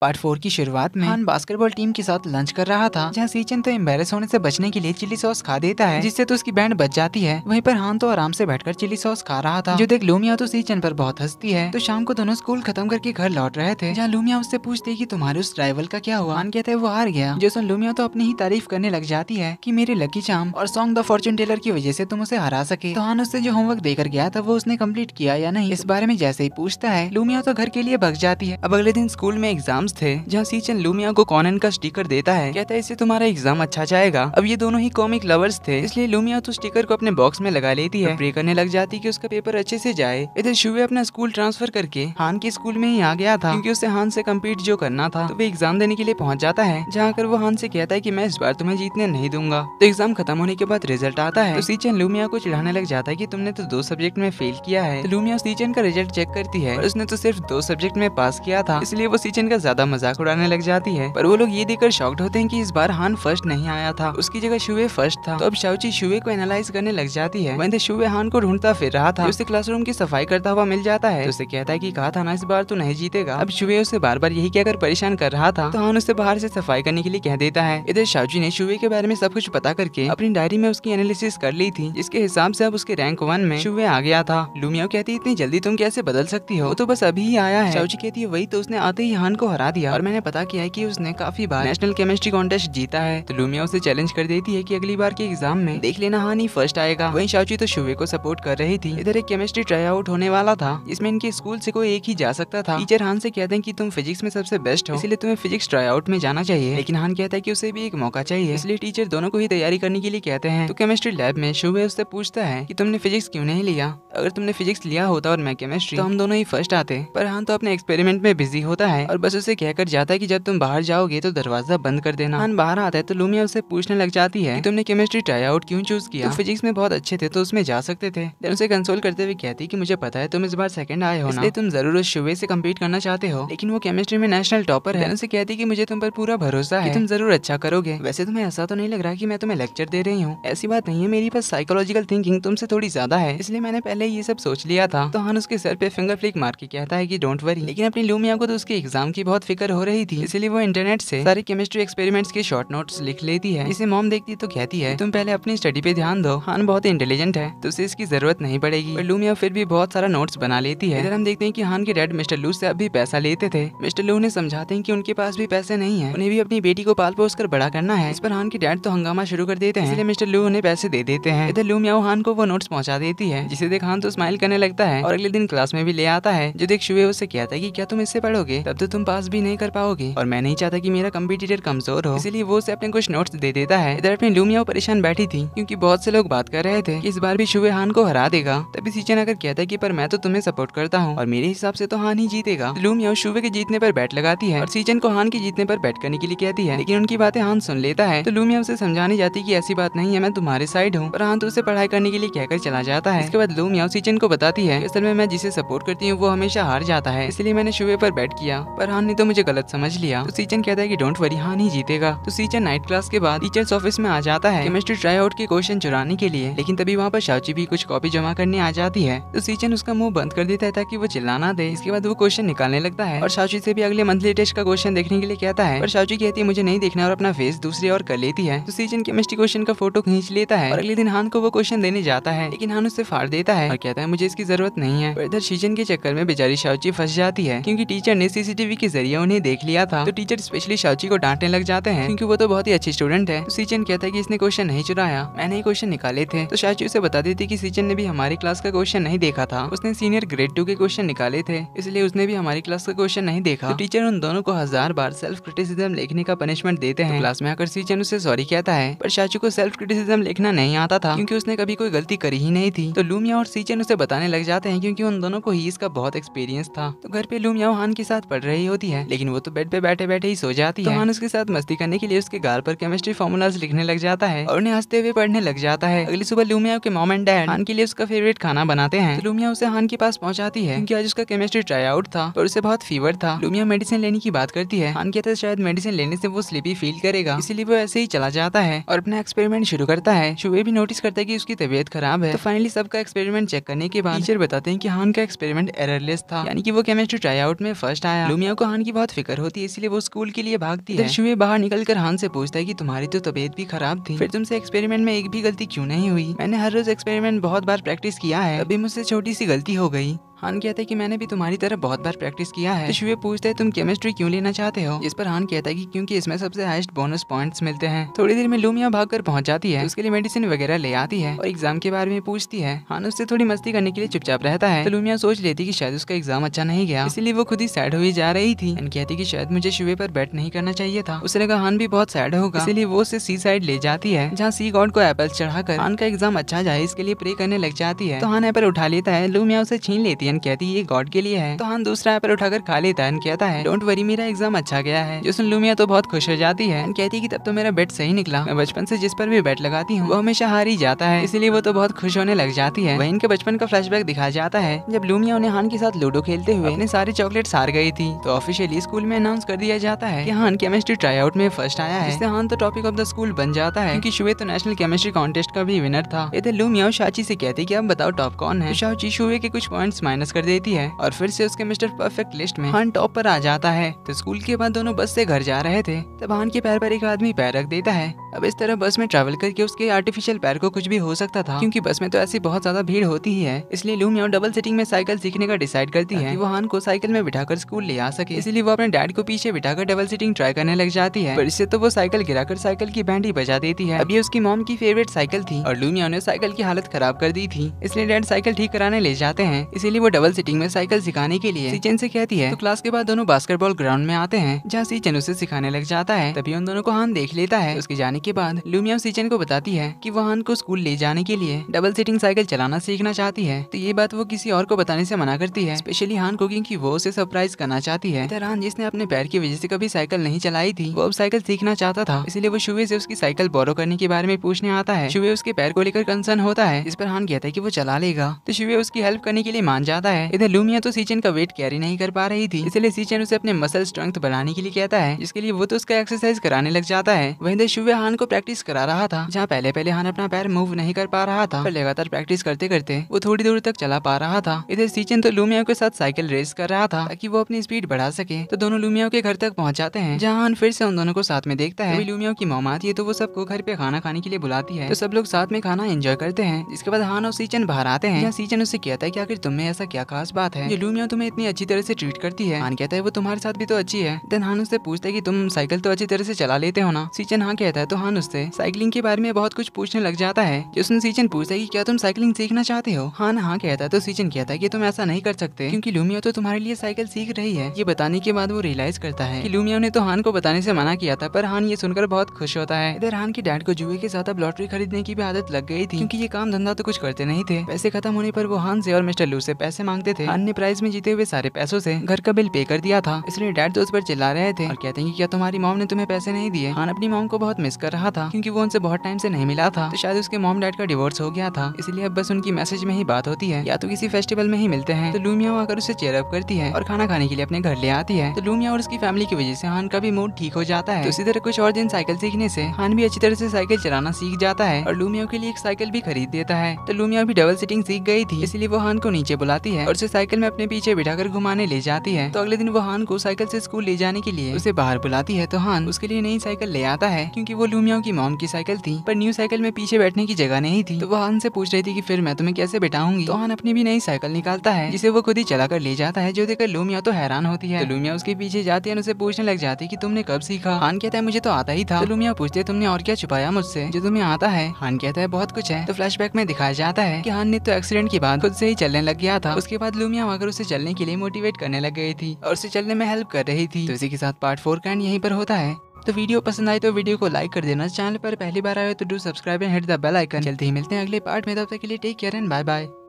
part four की शुरुआत में खान बास्केटबॉल टीम के साथ लंच कर रहा था जहाँ सीचन तो एम्बेस होने से बचने के लिए चिली सॉस खा देता है जिससे तो उसकी बैंड बच जाती है वहीं पर हान तो आराम से बैठकर चिली सॉस खा रहा था जो देख लूमिया तो सीचन पर बहुत हंसती है तो शाम को दोनों स्कूल खत्म करके घर लौट रहे थे जहाँ लूमिया उससे पूछते की तुम्हारे उस ड्राइवल का क्या हुआ कहते हैं वो हार गया जो सुन लूमिया तो अपनी ही तारीफ करने लग जाती है की मेरे लकी चाम और सॉन्ग द फॉर्चून टेलर की वजह ऐसी तुम उसे हरा सके तो हान उससे जो होमवर्क देकर गया था वो उसने कम्प्लीट किया या नहीं इस बारे में जैसे ही पूछता है लूमिया तो घर के लिए भग जाती है अब अगले दिन स्कूल में एग्जाम एग्जाम्स थे जहाँ सीचन लूमिया को कॉनन का स्टिकर देता है कहता है इससे तुम्हारा एग्जाम अच्छा जाएगा अब ये दोनों ही कॉमिक लवर्स थे इसलिए लूमिया तो स्टिकर को अपने बॉक्स में लगा लेती है प्रे करने लग जाती की उसका पेपर अच्छे से जाए इधर शुभ अपना स्कूल ट्रांसफर करके हान के स्कूल में ही आ गया था क्योंकि उसे हान से कम्पीट जो करना था वो तो एग्जाम देने के लिए पहुँच जाता है जहाँ कर वो हान से कहता है की मैं इस बार तुम्हें जीतने नहीं दूंगा तो एग्जाम खत्म होने के बाद रिजल्ट आता है तो सीचन लूमिया को चिढ़ाने लग जाता है की तुमने तो दो सब्जेक्ट में फेल किया है तो लूमिया सीचन का रिजल्ट चेक करती है उसने तो सिर्फ दो सब्जेक्ट में पास किया था इसलिए वो सीचन का ज्यादा मजाक उड़ाने लग जाती है पर वो लोग ये देखकर शॉक्ड होते हैं की इस बार हान फर्स्ट नहीं आया था उसकी जगह शुए फर्स्ट था तो अब शाउची शुभ को एनालाइज करने लग जाती है वहीं तो शुए हान को ढूंढता फिर रहा था उसे क्लासरूम की सफाई करता हुआ मिल जाता है तो उसे कहता है की कहा था ना इस बार तो नहीं जीतेगा अब शुभ उसे बार बार यही कहकर परेशान कर रहा था तो हान उसे बाहर ऐसी सफाई करने के लिए कह देता है इधर शाउची ने शुए के बारे में सब कुछ पता करके अपनी डायरी में उसकी एनालिसिस कर ली थी जिसके हिसाब से अब उसके रैंक वन में शुए आ गया था लुमिया कहती इतनी जल्दी तुम कैसे बदल सकती हो तो बस अभी ही आया है शाउची कहती है वही तो उसने आते ही हान को हरा हरा दिया और मैंने पता किया है की कि उसने काफी बार नेशनल केमिस्ट्री कॉन्टेस्ट जीता है तो लुमिया उसे चैलेंज कर देती है की अगली बार के एग्जाम में देख लेना हानि फर्स्ट आएगा वही शाची तो शुभे को सपोर्ट कर रही थी इधर एक केमिस्ट्री ट्राई आउट होने वाला था इसमें इनके स्कूल से कोई एक ही जा सकता था टीचर हान से कहते हैं की तुम फिजिक्स में सबसे बेस्ट हो इसलिए तुम्हें फिजिक्स ट्राई आउट में जाना चाहिए लेकिन हान कहता है की उसे भी एक मौका चाहिए इसलिए टीचर दोनों को ही तैयारी करने के लिए कहते हैं तो केमिस्ट्री लैब में शुभे उससे पूछता है की तुमने फिजिक्स क्यों नहीं लिया अगर तुमने फिजिक्स लिया होता और मैं केमिस्ट्री तो हम दोनों ही फर्स्ट आते पर हाँ तो अपने एक्सपेरिमेंट में बिजी होता है और बस उसे कहकर जाता है कि जब तुम बाहर जाओगे तो दरवाजा बंद कर देना खान बाहर आता है तो लुमिया उसे पूछने लग जाती है कि तुमने केमिस्ट्री ट्राई आउट क्यों चूज किया तो फिजिक्स में बहुत अच्छे थे तो उसमें जा सकते थे देन उसे कंसोल करते हुए कहती की मुझे पता है तुम इस बार सेकंड आए हो इसलिए तुम जरूर उस शुबे से कम्पीट करना चाहते हो लेकिन वो केमिस्ट्री में नेशनल टॉपर है उसे कहती की मुझे तुम पर पूरा भरोसा है तुम जरूर अच्छा करोगे वैसे तुम्हें ऐसा तो नहीं लग रहा की मैं तुम्हें लेक्चर दे रही हूँ ऐसी बात नहीं है मेरी पास साइकोलॉजिकल थिंकिंग तुमसे थोड़ी ज्यादा है इसलिए मैंने पहले ये सब सोच लिया था तो हान उसके सर पे फिंगर फ्लिक मार के कहता है की डोंट वरी लेकिन अपनी लूमिया को तो उसके एग्जाम की बहुत फिक्र हो रही थी इसलिए वो इंटरनेट से सारे केमिस्ट्री एक्सपेरिमेंट्स के शॉर्ट नोट्स लिख लेती है इसे मोम देखती तो कहती है तुम पहले अपनी स्टडी पे ध्यान दो हान बहुत इंटेलिजेंट है तो उसे इसकी जरूरत नहीं पड़ेगी लूमिया फिर भी बहुत सारा नोट्स बना लेती है इधर हम देखते हैं की हान के डैड मिस्टर लू से अभी पैसा लेते थे मिस्टर लू ने समझाते हैं की उनके पास भी पैसे नहीं है उन्हें भी अपनी बेटी को पाल पोस कर बड़ा करना है इस पर हान के डैड तो हंगामा शुरू कर देते हैं इसलिए मिस्टर लू उन्हें पैसे दे देते हैं इधर लूमिया हान को वो नोट्स पहुँचा देती है जिसे देख हान तो स्माइल करने लगता है और अगले दिन क्लास में भी ले आता है जो देख शुए उसे कहता है की क्या तुम इससे पढ़ोगे तब तो तुम पास भी भी नहीं कर पाओगे और मैं नहीं चाहता की मेरा कम्पिटिटर कमजोर हो इसलिए वो उसे अपने कुछ नोट्स दे देता है इधर अपनी लूमिया परेशान बैठी थी क्योंकि बहुत से लोग बात कर रहे थे कि इस बार भी शुभ हान को हरा देगा तभी सीचन अगर कहता है की पर मैं तो तुम्हें सपोर्ट करता हूँ और मेरे हिसाब से तो हान ही जीतेगा लूमिया शुभ के जीतने पर बैट लगाती है और सीचन को हान के जीतने पर बैट करने के लिए कहती है लेकिन उनकी बातें हान सुन लेता है तो लूमिया उसे समझाने जाती की ऐसी बात नहीं है मैं तुम्हारे साइड हूँ और हान तो उसे पढ़ाई करने के लिए कहकर चला जाता है इसके बाद लूमिया सीचन को बताती है असल में मैं जिसे सपोर्ट करती हूँ वो हमेशा हार जाता है इसलिए मैंने शुभे पर बैट किया पर हान ने तो मुझे गलत समझ लिया तो सीचन कहता है की डोंट वरी हाँ नहीं जीतेगा तो सीचन नाइट क्लास के बाद टीचर्स ऑफिस में आ जाता है केमिस्ट्री ट्राई आउट के क्वेश्चन चुराने के लिए लेकिन तभी वहाँ पर शाची भी कुछ कॉपी जमा करने आ जाती है तो सीचन उसका मुंह बंद कर देता है ताकि वो चिल्लाना दे इसके बाद वो क्वेश्चन निकालने लगता है और शाची से भी अगले मंथली टेस्ट का क्वेश्चन देखने के लिए कहता है और शाची कहती है मुझे नहीं देखना और अपना फेस दूसरी और कर लेती है तो सीचन केमिस्ट्री क्वेश्चन का फोटो खींच लेता है और अगले दिन हान को वो क्वेश्चन देने जाता है लेकिन हान उससे फाड़ देता है और कहता है मुझे इसकी जरूरत नहीं है इधर सीचन के चक्कर में बेचारी शाची फंस जाती है क्योंकि टीचर ने सीसीटीवी के जरिए भैया उन्हें देख लिया था तो टीचर स्पेशली शाची को डांटने लग जाते हैं क्योंकि वो तो बहुत ही अच्छी स्टूडेंट है तो सीचन कहता है कि इसने क्वेश्चन नहीं चुराया मैंने ही क्वेश्चन निकाले थे तो शाची उसे बता देती की सीचन ने भी हमारी क्लास का क्वेश्चन नहीं देखा था उसने सीनियर ग्रेड टू के क्वेश्चन निकाले थे इसलिए उसने भी हमारी क्लास का क्वेश्चन नहीं देखा टीचर तो उन दोनों को हजार बार सेल्फ क्रिटिसिज्म लिखने का पनिशमेंट देते हैं क्लास तो में आकर सीचन उसे सॉरी कहता है पर शाची को सेल्फ क्रिटिसिज्म लिखना नहीं आता था क्योंकि उसने कभी कोई गलती करी ही नहीं थी तो लूमिया और सीचन उसे बताने लग जाते हैं क्योंकि उन दोनों को ही इसका बहुत एक्सपीरियंस था तो घर पे लूमिया के साथ पढ़ रही होती है है लेकिन वो तो बेड पे बैठे बैठे ही सो जाती तो है उसके साथ मस्ती करने के लिए उसके गाल पर केमिस्ट्री फॉर्मूलाज लिखने लग जाता है और उन्हें हंसते हुए पढ़ने लग जाता है अगली सुबह लूमिया के मोम एंड डैड हान के लिए उसका फेवरेट खाना बनाते हैं लुमिया तो लूमिया उसे हान के पास पहुंचाती है क्योंकि आज उसका केमिस्ट्री ट्राई आउट था और उसे बहुत फीवर था लूमिया मेडिसिन लेने की बात करती है हान कहते शायद मेडिसिन लेने से वो स्लीपी फील करेगा इसीलिए वो ऐसे ही चला जाता है और अपना एक्सपेरिमेंट शुरू करता है शुभ भी नोटिस करता है की उसकी तबियत खराब है फाइनली तो सबका एक्सपेरिमेंट चेक करने के बाद बताते हैं की हान का एक्सपेरिमेंट एररलेस था यानी कि वो केमिस्ट्री ट्राई आउट में फर्स्ट आया लूमिया को हान की बहुत फिक्र होती है इसलिए वो स्कूल के लिए भागती है शुए बाहर निकल कर हान से पूछता है की तुम्हारी तो तबीयत भी खराब थी फिर तुमसे एक्सपेरिमेंट में एक भी गलती क्यों नहीं हुई मैंने हर रोज एक्सपेरिमेंट बहुत बार प्रैक्टिस किया है अभी मुझसे छोटी सी गलती हो गई हान कहता है कि मैंने भी तुम्हारी तरह बहुत बार प्रैक्टिस किया है तो शिवे पूछते है तुम केमिस्ट्री क्यों लेना चाहते हो इस पर हान कहता है कि क्योंकि इसमें सबसे हाइस्ट बोनस पॉइंट्स मिलते हैं थोड़ी देर में लूमिया भागकर पहुंच जाती है उसके लिए मेडिसिन वगैरह ले आती है और एग्जाम के बारे में पूछती है हान उससे थोड़ी मस्ती करने के लिए चुपचाप रहता है तो लूमिया सोच लेती की शायद उसका एग्जाम अच्छा नहीं गया इसीलिए वो खुद ही सैड हुई जा रही थी एंड कहती की शायद मुझे शिवे पर बैट नहीं करना चाहिए था उसने लगा हान भी बहुत सैड होगा इसलिए वो उसे सी साइड ले जाती है जहाँ सी गॉड को एप्पल चढ़ाकर हान का एग्जाम अच्छा जाए इसके लिए प्रे करने लग जाती है तो हान एप्पल उठा लेता है लूमिया उसे छीन लेती एन कहती ये गॉड के लिए है तो हान दूसरा एपल उठाकर खा लेता है कहता है डोंट वरी मेरा एग्जाम अच्छा गया है जो सुन लूमिया तो बहुत खुश हो जाती है कहती की तब तो मेरा बेट सही निकला मैं बचपन से जिस पर भी बेट लगाती हूँ वो हमेशा हार ही जाता है इसीलिए वो तो बहुत खुश होने लग जाती है वही इनके बचपन का फ्लैश दिखाया जाता है जब लूमिया उन्हें हान के साथ लूडो खेलते हुए इन्हें सारे चॉकलेट हार गई थी तो ऑफिशियली स्कूल में अनाउंस कर दिया जाता है की हान केमिस्ट्री ट्राई आउट में फर्स्ट आया है इससे हान तो टॉपिक ऑफ द स्कूल बन जाता है क्योंकि शुभे तो नेशनल केमिस्ट्री कॉन्टेस्ट का भी विनर था इधर तो लूमिया शाची से कहती की अब बताओ टॉप कौन है तो शाची शुभे के कुछ पॉइंट्स माइनस कर देती है और फिर से उसके मिस्टर परफेक्ट लिस्ट में हान टॉप पर आ जाता है तो स्कूल के बाद दोनों बस से घर जा रहे थे तब हान के पैर पर एक आदमी पैर रख देता है अब इस तरह बस में ट्रेवल करके उसके आर्टिफिशियल पैर को कुछ भी हो सकता था क्योंकि बस में तो ऐसी बहुत ज्यादा भीड़ होती ही है इसलिए लूम डबल सीटिंग में साइकिल सीखने का डिसाइड करती है वो हान को साइकिल में बिठाकर स्कूल ले आ सके इसलिए वो अपने डैड को पीछे बिठाकर डबल सीटिंग ट्राई करने लग जाती है पर इससे तो वो साइकिल गिराकर साइकिल की बैंडी बजा देती है अभी उसकी मॉम की फेवरेट साइकिल थी और लूमिया ने साइकिल की हालत खराब कर दी थी इसलिए डैड साइकिल ठीक कराने ले जाते हैं इसीलिए वो डबल सीटिंग में साइकिल सिखाने के लिए सीचन से कहती है तो क्लास के बाद दोनों बास्केटबॉल ग्राउंड में आते हैं जहाँ सीचन उसे सिखाने लग जाता है तभी उन दोनों को हान देख लेता है उसके जाने के बाद लुमिया सीचन को बताती है की वो हान को स्कूल ले जाने के लिए डबल सीटिंग साइकिल चलाना सीखना चाहती है तो ये बात वो किसी और को बताने ऐसी मना करती है स्पेशली हान को क्यूँकी वो उसे सरप्राइज करना चाहती है तहरान तो जिसने अपने पैर की वजह से कभी साइकिल नहीं चलाई थी वो अब साइकिल सीखना चाहता था इसलिए वो शुभ से उसकी साइकिल बोरो करने के बारे में पूछने आता है शुभ उसके पैर को लेकर कंसर्न होता है इस पर हान कहता है की वो चला लेगा तो शुभ उसकी हेल्प करने के लिए मान जाता ज्यादा है इधर लूमिया तो सीचन का वेट कैरी नहीं कर पा रही थी इसलिए सीचन उसे अपने मसल स्ट्रेंथ बढ़ाने के लिए कहता है जिसके लिए वो तो उसका एक्सरसाइज कराने लग जाता है वही इधर शुभ हान को प्रैक्टिस करा रहा था जहाँ पहले पहले हान अपना पैर मूव नहीं कर पा रहा था लगातार प्रैक्टिस करते करते वो थोड़ी दूर तक चला पा रहा था इधर सीचन तो लूमिया के साथ साइकिल रेस कर रहा था ताकि वो अपनी स्पीड बढ़ा सके तो दोनों लूमिया के घर तक पहुँच जाते हैं जहाँ हान फिर से उन दोनों को साथ में देखता है लूमिया की मोम आती है तो वो सबको घर पे खाना खाने के लिए बुलाती है तो सब लोग साथ में खाना एंजॉय करते हैं इसके बाद हान और सीचन बाहर आते हैं सीचन उसे कहता है की आखिर तुम्हें ऐसा क्या खास बात है जो लूमिया तुम्हें इतनी अच्छी तरह से ट्रीट करती है हान कहता है वो तुम्हारे साथ भी तो अच्छी है देन हान उससे पूछता है की तुम साइकिल तो अच्छी तरह से चला लेते हो ना सीचन हाँ कहता है तो हान उससे साइकिलिंग के बारे में बहुत कुछ पूछने लग जाता है जिसमें सीचन पूछता है की क्या तुम साइकिलिंग सीखना चाहते हो हान हाँ कहता है तो सीचन कहता है की तुम ऐसा नहीं कर सकते क्यूँकी लूमिया तो तुम्हारे लिए साइकिल सीख रही है ये बताने के बाद वो रियलाइज करता है की लूमिया ने तो हान को बताने ऐसी मना किया था पर हान ये सुनकर बहुत खुश होता है इधर हान की डैड को जुए के साथ अब लॉटरी खरीदने की भी आदत लग गई थी क्योंकि ये काम धंधा तो कुछ करते नहीं थे पैसे खत्म होने पर वो हान से और मिस्टर लू से पैसे पैसे मांगते थे अन्य प्राइज में जीते हुए सारे पैसों से घर का बिल पे कर दिया था इसलिए डैड तो उस पर चिल्ला रहे थे और कहते हैं कि क्या तुम्हारी मोम ने तुम्हें पैसे नहीं दिए खान अपनी मोम को बहुत मिस कर रहा था क्योंकि वो उनसे बहुत टाइम से नहीं मिला था तो शायद उसके मोम डैड का डिवोर्स हो गया था इसलिए अब बस उनकी मैसेज में ही बात होती है या तो किसी फेस्टिवल में ही मिलते हैं तो लूमिया आकर उसे चेयरअप करती है और खाना खाने के लिए अपने घर ले आती है तो लूमिया और उसकी फैमिली की वजह से हान का भी मूड ठीक हो जाता है तो इसी तरह कुछ और दिन साइकिल सीखने से हान भी अच्छी तरह से साइकिल चलाना सीख जाता है और लूमिया के लिए एक साइकिल भी खरीद देता है तो लूमिया भी डबल सीटिंग सीख गई थी इसलिए वो हान को नीचे बुलाती करती है और उसे साइकिल में अपने पीछे बिठा घुमाने ले जाती है तो अगले दिन वो हान को साइकिल ऐसी स्कूल ले जाने के लिए उसे बाहर बुलाती है तो हान उसके लिए नई साइकिल ले आता है क्यूँकी वो लूमियाओ की मॉम की साइकिल थी पर न्यू साइकिल में पीछे बैठने की जगह नहीं थी तो वो हान से पूछ रही थी की फिर मैं तुम्हें कैसे बिठाऊंगी तो हान अपनी भी नई साइकिल निकालता है जिसे वो खुद ही चला ले जाता है जो देखकर लूमिया तो हैरान होती है तो लूमिया उसके पीछे जाती है उसे पूछने लग जाती की तुमने कब सीखा हान कहता है मुझे तो आता ही था तो लूमिया पूछते तुमने और क्या छुपाया मुझसे जो तुम्हें आता है हान कहता है बहुत कुछ है तो फ्लैशबैक में दिखाया जाता है की हान ने तो एक्सीडेंट के बाद खुद से ही चलने लग गया था उसके बाद लूमिया वहाँ उसे चलने के लिए मोटिवेट करने लग गई थी और उसे चलने में हेल्प कर रही थी तो के साथ पार्ट फोर का एंड यहीं पर होता है तो वीडियो पसंद आए तो वीडियो को लाइक कर देना चैनल पर पहली बार आए तो do subscribe and hit the bell icon जल्दी ही मिलते हैं अगले पार्ट में तब तक के लिए take care and bye bye